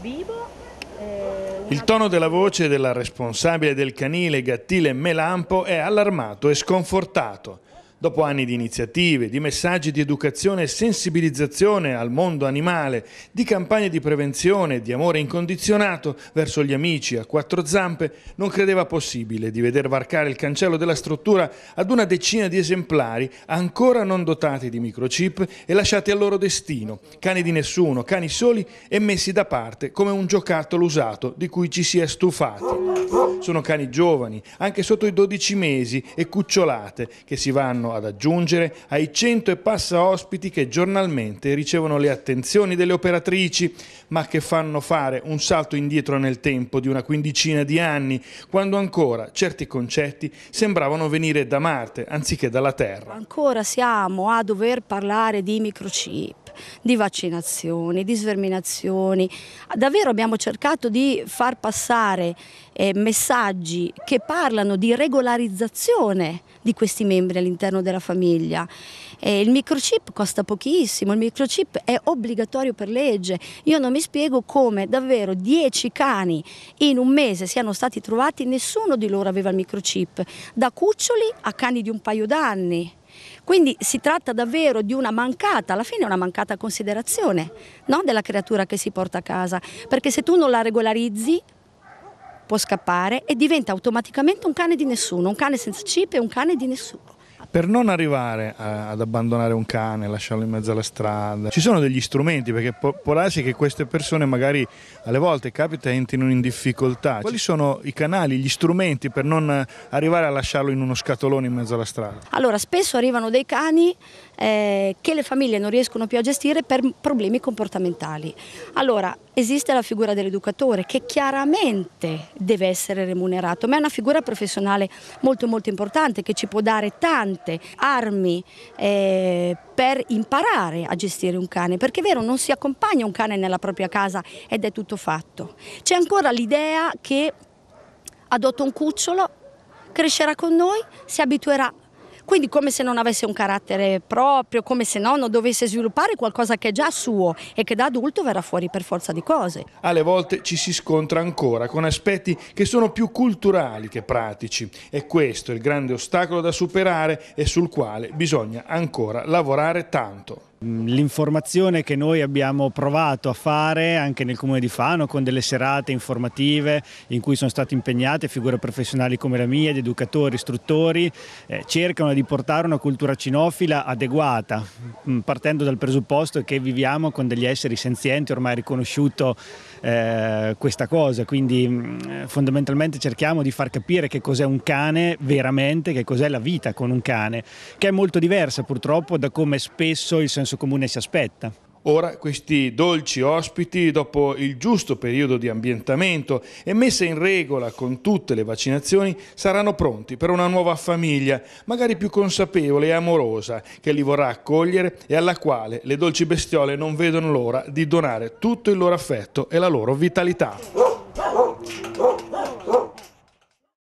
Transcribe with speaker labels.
Speaker 1: vivo. Eh, Il tono della voce della responsabile del canile Gattile Melampo è allarmato e sconfortato. Dopo anni di iniziative, di messaggi di educazione e sensibilizzazione al mondo animale, di campagne di prevenzione, e di amore incondizionato verso gli amici a quattro zampe, non credeva possibile di veder varcare il cancello della struttura ad una decina di esemplari ancora non dotati di microchip e lasciati al loro destino, cani di nessuno, cani soli e messi da parte come un giocattolo usato di cui ci si è stufati. Sono cani giovani, anche sotto i 12 mesi e cucciolate, che si vanno riescono ad aggiungere ai cento e passa ospiti che giornalmente ricevono le attenzioni delle operatrici, ma che fanno fare un salto indietro nel tempo di una quindicina di anni, quando ancora certi concetti sembravano venire da Marte anziché dalla Terra.
Speaker 2: Ancora siamo a dover parlare di microchip di vaccinazioni, di sverminazioni. Davvero abbiamo cercato di far passare eh, messaggi che parlano di regolarizzazione di questi membri all'interno della famiglia. Eh, il microchip costa pochissimo, il microchip è obbligatorio per legge. Io non mi spiego come davvero 10 cani in un mese siano stati trovati, nessuno di loro aveva il microchip, da cuccioli a cani di un paio d'anni. Quindi si tratta davvero di una mancata, alla fine una mancata considerazione no? della creatura che si porta a casa, perché se tu non la regolarizzi può scappare e diventa automaticamente un cane di nessuno, un cane senza cipe, un cane di nessuno
Speaker 1: per non arrivare a, ad abbandonare un cane, lasciarlo in mezzo alla strada. Ci sono degli strumenti perché può, può darsi che queste persone magari alle volte capita entrino in difficoltà. Quali sono i canali, gli strumenti per non arrivare a lasciarlo in uno scatolone in mezzo alla strada?
Speaker 2: Allora, spesso arrivano dei cani eh, che le famiglie non riescono più a gestire per problemi comportamentali. Allora, esiste la figura dell'educatore che chiaramente deve essere remunerato, ma è una figura professionale molto molto importante che ci può dare tante armi eh, per imparare a gestire un cane, perché è vero non si accompagna un cane nella propria casa ed è tutto fatto. C'è ancora l'idea che adotta un cucciolo, crescerà con noi, si abituerà quindi come se non avesse un carattere proprio, come se no non dovesse sviluppare qualcosa che è già suo e che da adulto verrà fuori per
Speaker 1: forza di cose. Alle volte ci si scontra ancora con aspetti che sono più culturali che pratici e questo è il grande ostacolo da superare e sul quale bisogna
Speaker 3: ancora lavorare tanto. L'informazione che noi abbiamo provato a fare anche nel comune di Fano con delle serate informative in cui sono state impegnate figure professionali come la mia, di educatori, istruttori, eh, cercano di portare una cultura cinofila adeguata, mm, partendo dal presupposto che viviamo con degli esseri senzienti, ormai riconosciuto eh, questa cosa, quindi eh, fondamentalmente cerchiamo di far capire che cos'è un cane veramente, che cos'è la vita con un cane, che è molto diversa purtroppo da come spesso il senso senso comune si aspetta.
Speaker 1: Ora questi dolci ospiti, dopo il giusto periodo di ambientamento e messa in regola con tutte le vaccinazioni, saranno pronti per una nuova famiglia, magari più consapevole e amorosa, che li vorrà accogliere e alla quale le dolci bestiole non vedono l'ora di donare tutto il loro affetto e la loro vitalità.